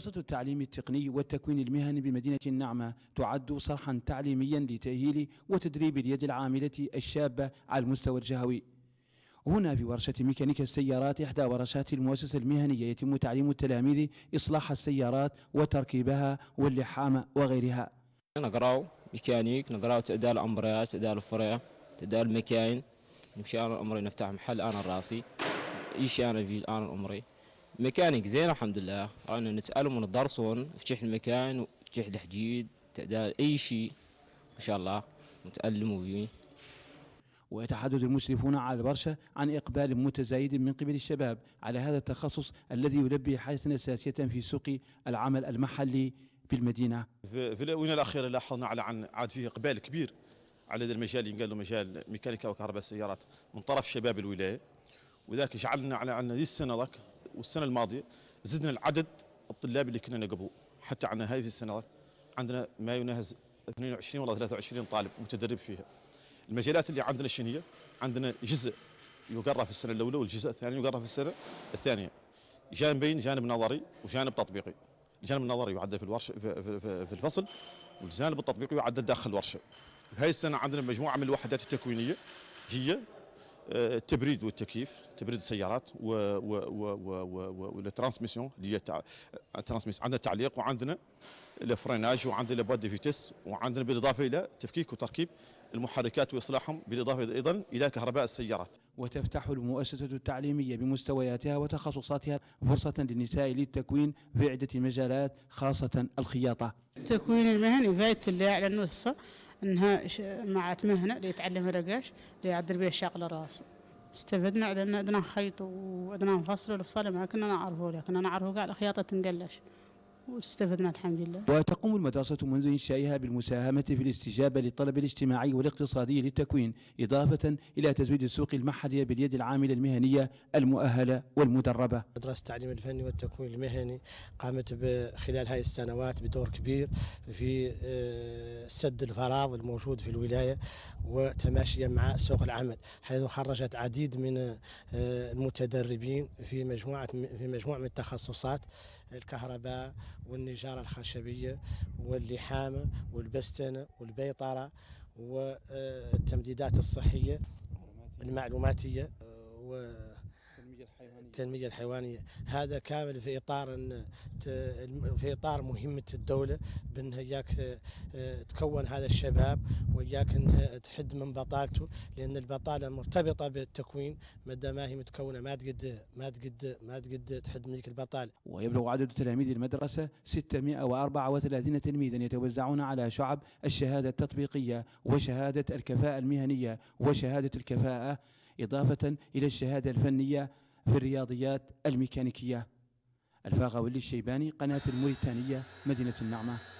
دراسة التعليم التقني والتكوين المهني بمدينة النعمة تعد صرحا تعليميا لتأهيل وتدريب اليد العاملة الشابة على المستوى الجهوي هنا في ورشة ميكانيكا السيارات إحدى ورشات المؤسسة المهنية يتم تعليم التلاميذ إصلاح السيارات وتركيبها واللحام وغيرها نقرأ ميكانيك نقرأ تعدال الأمبريات تعدال الفرع تعدال المكاين نمشي أنا الأمري نفتح محل أنا الراسي إيش أنا في أنا الأمري ميكانيك زين الحمد لله رانا نسالهم من الدرس فتح المكان فتح الحجيد تعدال اي شيء ان شاء الله نتالموا به ويتحدث المشرفون على البرشة عن إقبال متزايد من قبل الشباب على هذا التخصص الذي يلبي حاجة أساسية في سوق العمل المحلي بالمدينة في الآونة الأخيرة لاحظنا على عن عاد فيه إقبال كبير على هذا المجال اللي قالوا مجال ميكانيكا وكهرباء السيارات من طرف شباب الولاية وذاك جعلنا على أن السنة ذاك والسنه الماضيه زدنا العدد الطلاب اللي كنا نقبوه حتى عندنا هذه السنه عندنا ما يناهز 22 ولا 23 طالب متدرب فيها المجالات اللي عندنا شنو هي عندنا جزء يقرأ في السنه الاولى والجزء الثاني يقرأ في السنه الثانيه جانبين جانب نظري وجانب تطبيقي الجانب النظري يعدل في الورشه في, في الفصل والجانب التطبيقي يعدل داخل الورشه هاي السنه عندنا مجموعه من الوحدات التكوينيه هي التبريد والتكييف تبريد السيارات و و و و الترانسميسيون اللي هي تع... الترانسميسيون عندنا تعليق وعندنا الفريناج وعندنا لابوات دي فيتيس وعندنا بالاضافه الى تفكيك وتركيب المحركات واصلاحهم بالاضافه ايضا الى كهرباء السيارات. وتفتح المؤسسه التعليميه بمستوياتها وتخصصاتها فرصه للنساء للتكوين في عده مجالات خاصه الخياطه. التكوين المهني فايدته اللي على النص انها معت مهنه اللي يتعلم رقاش اللي يعدل بها الشاق لراسه استفدنا لان عندنا خيط وعندنا نفصل والفصل ما كنا نعرفه لكن انا اعرفه كاع الخياطه تنقلش واستفدنا الحمد لله وتقوم المدرسة منذ إنشائها بالمساهمة في الاستجابة للطلب الاجتماعي والاقتصادي للتكوين إضافة إلى تزويد السوق المحلية باليد العاملة المهنية المؤهلة والمدربة مدرسة التعليم الفني والتكوين المهني قامت خلال هذه السنوات بدور كبير في آه، سد الفراغ الموجود في الولاية وتماشيا مع سوق العمل حيث خرجت عديد من آه، المتدربين في مجموعة في مجموعة من التخصصات الكهرباء والنجارة الخشبية واللحامة والبستنة والبيطرة والتمديدات آه، الصحية المعلوماتية آه، و يعني التنمية الحيوانية هذا كامل في إطار في إطار مهمة الدولة بأنها ياك تكون هذا الشباب وياك أنها تحد من بطالته لأن البطالة مرتبطة بالتكوين مدى ما هي متكونة ما تقد ما تقد ما تقد تحد من ذيك البطالة ويبلغ عدد تلاميذ المدرسة 634 تلميذا يتوزعون على شعب الشهادة التطبيقية وشهادة الكفاءة المهنية وشهادة الكفاءة إضافة إلى الشهادة الفنية في الرياضيات الميكانيكية الفاغا ولي الشيباني قناة الموريتانية مدينة النعمة